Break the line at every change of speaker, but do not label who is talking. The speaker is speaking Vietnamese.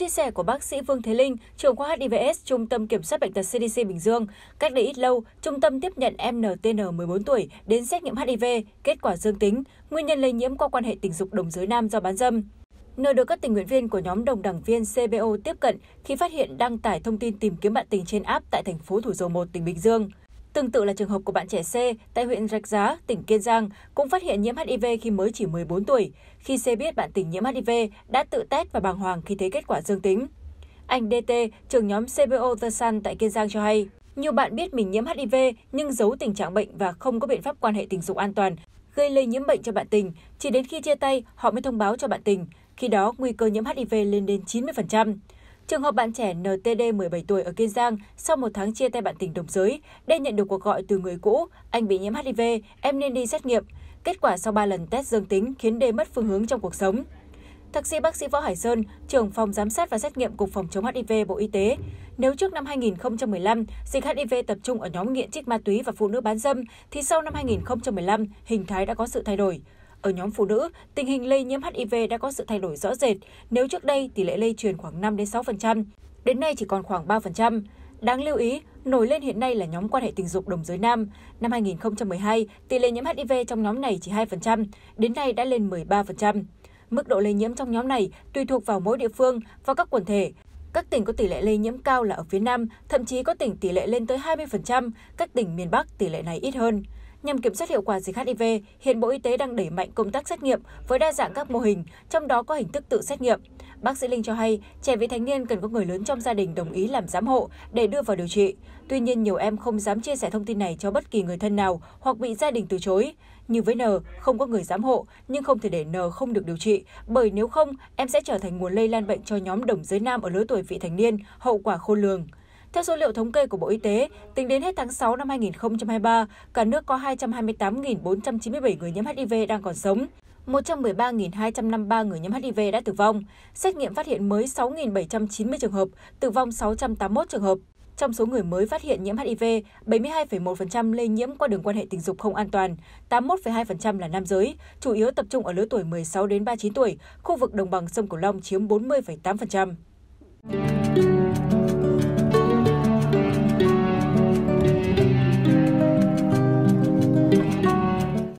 chia sẻ của bác sĩ Vương Thế Linh, trưởng khoa HIVS Trung tâm Kiểm soát Bệnh tật CDC Bình Dương, cách đây ít lâu, trung tâm tiếp nhận em MNTN 14 tuổi đến xét nghiệm HIV, kết quả dương tính, nguyên nhân lây nhiễm qua quan hệ tình dục đồng giới nam do bán dâm nơi được các tình nguyện viên của nhóm đồng đảng viên CBO tiếp cận khi phát hiện đăng tải thông tin tìm kiếm bạn tình trên app tại thành phố Thủ Dầu Một, tỉnh Bình Dương. Tương tự là trường hợp của bạn trẻ C tại huyện Rạch Giá, tỉnh Kiên Giang cũng phát hiện nhiễm HIV khi mới chỉ 14 tuổi. Khi C biết bạn tình nhiễm HIV, đã tự test và bàng hoàng khi thấy kết quả dương tính. Anh DT, trưởng nhóm CBO The Sun tại Kiên Giang cho hay, nhiều bạn biết mình nhiễm HIV nhưng giấu tình trạng bệnh và không có biện pháp quan hệ tình dục an toàn, gây lây nhiễm bệnh cho bạn tình. Chỉ đến khi chia tay, họ mới thông báo cho bạn tình. Khi đó, nguy cơ nhiễm HIV lên đến 90%. Trường hợp bạn trẻ NTD 17 tuổi ở Kiên Giang, sau một tháng chia tay bạn tình đồng giới, D nhận được cuộc gọi từ người cũ, anh bị nhiễm HIV, em nên đi xét nghiệm. Kết quả sau 3 lần test dương tính khiến D mất phương hướng trong cuộc sống. Thạc sĩ bác sĩ Võ Hải Sơn, trưởng phòng giám sát và xét nghiệm Cục Phòng chống HIV Bộ Y tế, nếu trước năm 2015, dịch HIV tập trung ở nhóm nghiện trích ma túy và phụ nữ bán dâm, thì sau năm 2015, hình thái đã có sự thay đổi. Ở nhóm phụ nữ, tình hình lây nhiễm HIV đã có sự thay đổi rõ rệt. Nếu trước đây tỷ lệ lây truyền khoảng 5 đến 6%, đến nay chỉ còn khoảng 3%. Đáng lưu ý, nổi lên hiện nay là nhóm quan hệ tình dục đồng giới nam. Năm 2012, tỷ lệ nhiễm HIV trong nhóm này chỉ 2%, đến nay đã lên 13%. Mức độ lây nhiễm trong nhóm này tùy thuộc vào mỗi địa phương và các quần thể. Các tỉnh có tỷ lệ lây nhiễm cao là ở phía Nam, thậm chí có tỉnh tỷ lệ lên tới 20%, các tỉnh miền Bắc tỷ lệ này ít hơn. Nhằm kiểm soát hiệu quả dịch HIV, hiện Bộ Y tế đang đẩy mạnh công tác xét nghiệm với đa dạng các mô hình, trong đó có hình thức tự xét nghiệm. Bác sĩ Linh cho hay, trẻ vị thành niên cần có người lớn trong gia đình đồng ý làm giám hộ để đưa vào điều trị. Tuy nhiên, nhiều em không dám chia sẻ thông tin này cho bất kỳ người thân nào hoặc bị gia đình từ chối. Như với N, không có người giám hộ, nhưng không thể để N không được điều trị, bởi nếu không, em sẽ trở thành nguồn lây lan bệnh cho nhóm đồng giới nam ở lứa tuổi vị thành niên, hậu quả khôn lường. Theo số liệu thống kê của Bộ Y tế, tính đến hết tháng 6 năm 2023, cả nước có 228.497 người nhiễm HIV đang còn sống. 113.253 người nhiễm HIV đã tử vong. Xét nghiệm phát hiện mới 6.790 trường hợp, tử vong 681 trường hợp. Trong số người mới phát hiện nhiễm HIV, 72,1% lây nhiễm qua đường quan hệ tình dục không an toàn, 81,2% là nam giới, chủ yếu tập trung ở lứa tuổi 16 đến 39 tuổi, khu vực đồng bằng sông Cửu Long chiếm 40,8%.